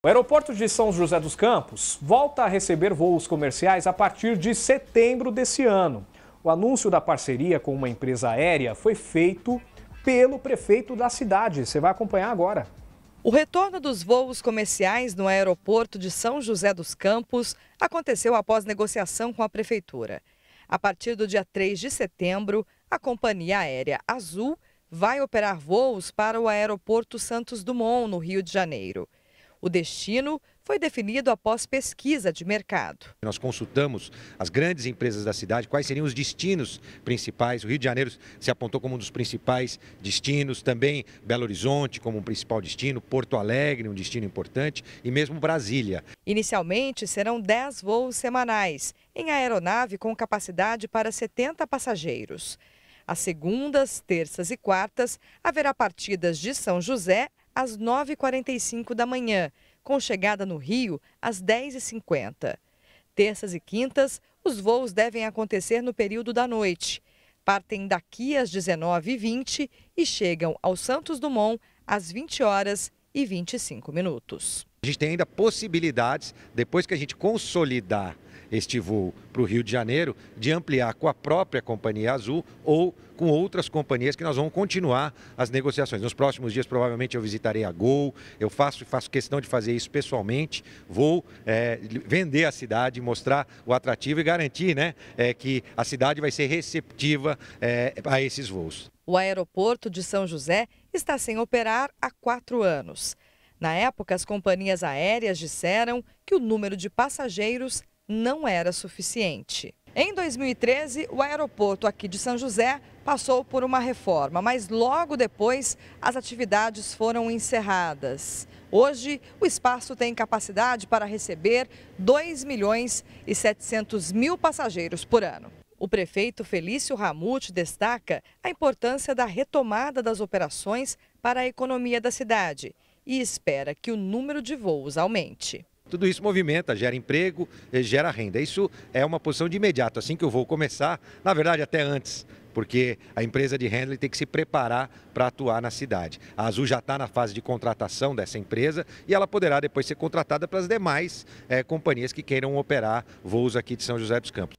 O aeroporto de São José dos Campos volta a receber voos comerciais a partir de setembro desse ano. O anúncio da parceria com uma empresa aérea foi feito pelo prefeito da cidade. Você vai acompanhar agora. O retorno dos voos comerciais no aeroporto de São José dos Campos aconteceu após negociação com a prefeitura. A partir do dia 3 de setembro, a companhia aérea Azul vai operar voos para o aeroporto Santos Dumont, no Rio de Janeiro. O destino foi definido após pesquisa de mercado. Nós consultamos as grandes empresas da cidade quais seriam os destinos principais. O Rio de Janeiro se apontou como um dos principais destinos, também Belo Horizonte como um principal destino, Porto Alegre, um destino importante, e mesmo Brasília. Inicialmente serão 10 voos semanais, em aeronave com capacidade para 70 passageiros. Às segundas, terças e quartas, haverá partidas de São José às 9h45 da manhã, com chegada no Rio às 10h50. Terças e quintas, os voos devem acontecer no período da noite. Partem daqui às 19h20 e chegam ao Santos Dumont às 20 horas e 25 minutos. A gente tem ainda possibilidades, depois que a gente consolidar este voo para o Rio de Janeiro, de ampliar com a própria Companhia Azul ou com outras companhias que nós vamos continuar as negociações. Nos próximos dias, provavelmente, eu visitarei a Gol, eu faço, faço questão de fazer isso pessoalmente, vou é, vender a cidade, mostrar o atrativo e garantir né, é, que a cidade vai ser receptiva é, a esses voos. O aeroporto de São José está sem operar há quatro anos. Na época, as companhias aéreas disseram que o número de passageiros não era suficiente. Em 2013, o aeroporto aqui de São José passou por uma reforma, mas logo depois as atividades foram encerradas. Hoje, o espaço tem capacidade para receber 2 milhões e 700 mil passageiros por ano. O prefeito Felício Ramute destaca a importância da retomada das operações para a economia da cidade e espera que o número de voos aumente. Tudo isso movimenta, gera emprego, eh, gera renda. Isso é uma posição de imediato, assim que eu vou começar, na verdade até antes, porque a empresa de handling tem que se preparar para atuar na cidade. A Azul já está na fase de contratação dessa empresa e ela poderá depois ser contratada para as demais é, companhias que queiram operar voos aqui de São José dos Campos.